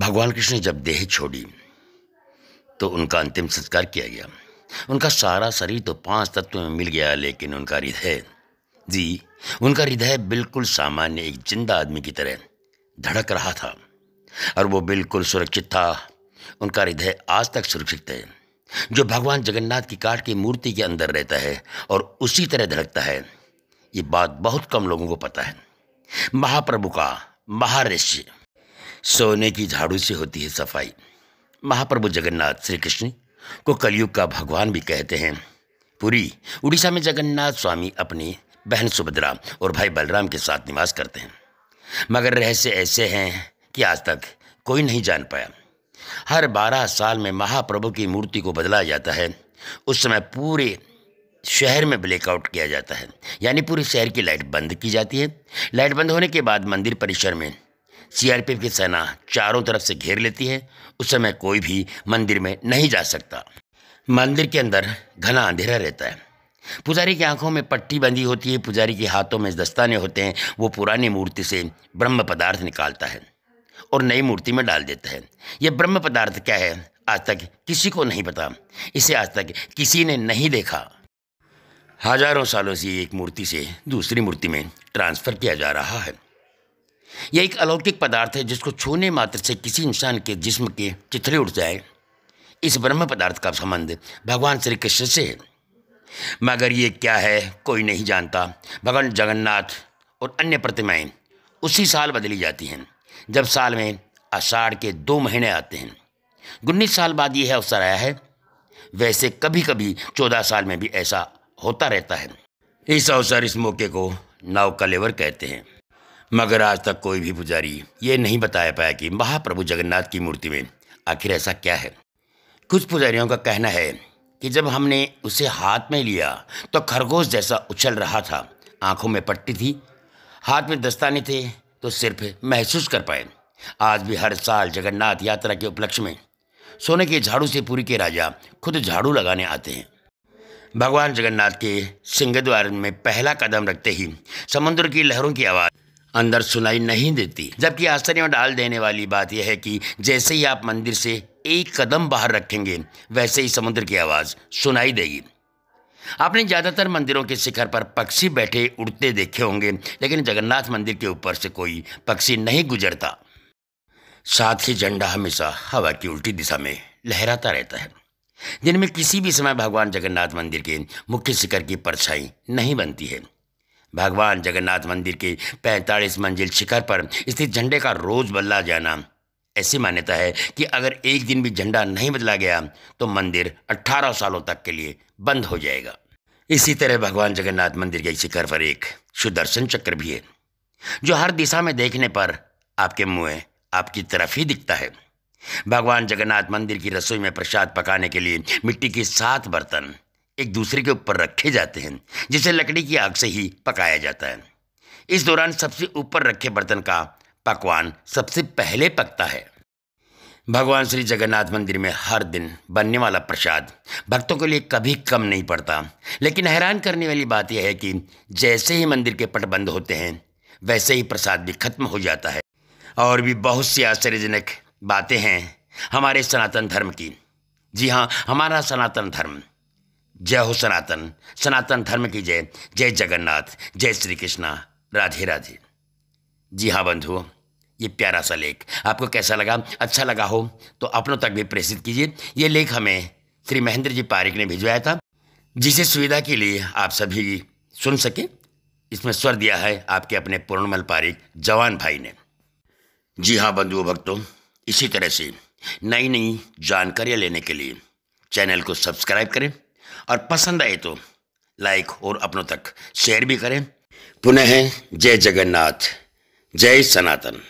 भगवान कृष्ण ने जब देह छोड़ी तो उनका अंतिम संस्कार किया गया उनका सारा शरीर तो पांच तत्व में मिल गया लेकिन उनका हृदय जी उनका हृदय बिल्कुल सामान्य एक जिंदा आदमी की तरह धड़क रहा था और वो बिल्कुल सुरक्षित था उनका हृदय आज तक सुरक्षित है जो भगवान जगन्नाथ की काठ की मूर्ति के अंदर रहता है और उसी तरह धड़कता है ये बात बहुत कम लोगों को पता है महाप्रभु का महारिष्य सोने की झाड़ू से होती है सफाई महाप्रभु जगन्नाथ श्री कृष्ण को कलयुग का भगवान भी कहते हैं पूरी उड़ीसा में जगन्नाथ स्वामी अपनी बहन सुभद्रा और भाई बलराम के साथ निवास करते हैं मगर रहस्य ऐसे हैं कि आज तक कोई नहीं जान पाया हर बारह साल में महाप्रभु की मूर्ति को बदला जाता है उस समय पूरे शहर में ब्लैकआउट किया जाता है यानी पूरे शहर की लाइट बंद की जाती है लाइट बंद होने के बाद मंदिर परिसर में सीआरपीएफ की सेना चारों तरफ से घेर लेती है उस समय कोई भी मंदिर में नहीं जा सकता मंदिर के अंदर घना अंधेरा रहता है पुजारी की आंखों में पट्टी बंधी होती है पुजारी के हाथों में दस्ताने होते हैं वो पुरानी मूर्ति से ब्रह्म पदार्थ निकालता है और नई मूर्ति में डाल देता है यह ब्रह्म पदार्थ क्या है आज तक किसी को नहीं पता इसे आज तक किसी ने नहीं देखा हजारों सालों से एक मूर्ति से दूसरी मूर्ति में ट्रांसफ़र किया जा रहा है यह एक अलौकिक पदार्थ है जिसको छूने मात्र से किसी इंसान के जिस्म के चिथड़े उठ जाए इस ब्रह्म पदार्थ का संबंध भगवान श्री कृष्ण से है मगर ये क्या है कोई नहीं जानता भगवान जगन्नाथ और अन्य प्रतिमाएं उसी साल बदली जाती हैं जब साल में आषाढ़ के दो महीने आते हैं उन्नीस साल बाद यह अवसर आया है वैसे कभी कभी चौदह साल में भी ऐसा होता रहता है इस अवसर इस मौके को नाव कलेवर कहते हैं मगर आज तक कोई भी पुजारी ये नहीं बता पाया कि महाप्रभु जगन्नाथ की मूर्ति में आखिर ऐसा क्या है कुछ पुजारियों का कहना है कि जब हमने उसे हाथ में लिया तो खरगोश जैसा उछल रहा था आंखों में पट्टी थी हाथ में दस्ताने थे तो सिर्फ महसूस कर पाए आज भी हर साल जगन्नाथ यात्रा के उपलक्ष्य में सोने के झाड़ू से पूरी के राजा खुद झाड़ू लगाने आते हैं भगवान जगन्नाथ के सिंह द्वार में पहला कदम रखते ही समुद्र की लहरों की आवाज़ अंदर सुनाई नहीं देती जबकि आश्चर्य में डाल देने वाली बात यह है कि जैसे ही आप मंदिर से एक कदम बाहर रखेंगे वैसे ही समुद्र की आवाज़ सुनाई देगी आपने ज़्यादातर मंदिरों के शिखर पर पक्षी बैठे उड़ते देखे होंगे लेकिन जगन्नाथ मंदिर के ऊपर से कोई पक्षी नहीं गुजरता साथ ही झंडा हमेशा हवा की उल्टी दिशा में लहराता रहता है दिन में किसी भी समय भगवान जगन्नाथ मंदिर के मुख्य शिखर की परछाई नहीं बनती है भगवान जगन्नाथ मंदिर के 45 मंजिल शिखर पर स्थित झंडे का रोज़ बदला जाना ऐसी मान्यता है कि अगर एक दिन भी झंडा नहीं बदला गया तो मंदिर 18 सालों तक के लिए बंद हो जाएगा इसी तरह भगवान जगन्नाथ मंदिर के शिखर पर एक सुदर्शन चक्र भी है जो हर दिशा में देखने पर आपके मुंह आपकी तरफ ही दिखता है भगवान जगन्नाथ मंदिर की रसोई में प्रसाद पकाने के लिए मिट्टी के सात बर्तन एक दूसरे के ऊपर रखे जाते हैं जिसे लकड़ी की आग से ही पकाया जाता है इस दौरान सबसे ऊपर रखे बर्तन का पकवान सबसे पहले पकता है भगवान श्री जगन्नाथ मंदिर में हर दिन बनने वाला प्रसाद भक्तों के लिए कभी कम नहीं पड़ता लेकिन हैरान करने वाली बात यह है कि जैसे ही मंदिर के पट बंद होते हैं वैसे ही प्रसाद भी खत्म हो जाता है और भी बहुत सी आश्चर्यजनक बातें हैं हमारे सनातन धर्म की जी हाँ हमारा सनातन धर्म जय हो सनातन सनातन धर्म की जय जय जगन्नाथ जय श्री कृष्णा राधे राधे जी हाँ बंधुओं ये प्यारा सा लेख आपको कैसा लगा अच्छा लगा हो तो अपनों तक भी प्रेषित कीजिए ये लेख हमें श्री महेंद्र जी पारिक ने भिजवाया था जिसे सुविधा के लिए आप सभी सुन सके इसमें स्वर दिया है आपके अपने पूर्णमल पारिक जवान भाई ने जी हाँ बंधुओं भक्तों इसी तरह से नई नई जानकारियाँ लेने के लिए चैनल को सब्सक्राइब करें और पसंद आए तो लाइक और अपनों तक शेयर भी करें पुनः जय जगन्नाथ जय सनातन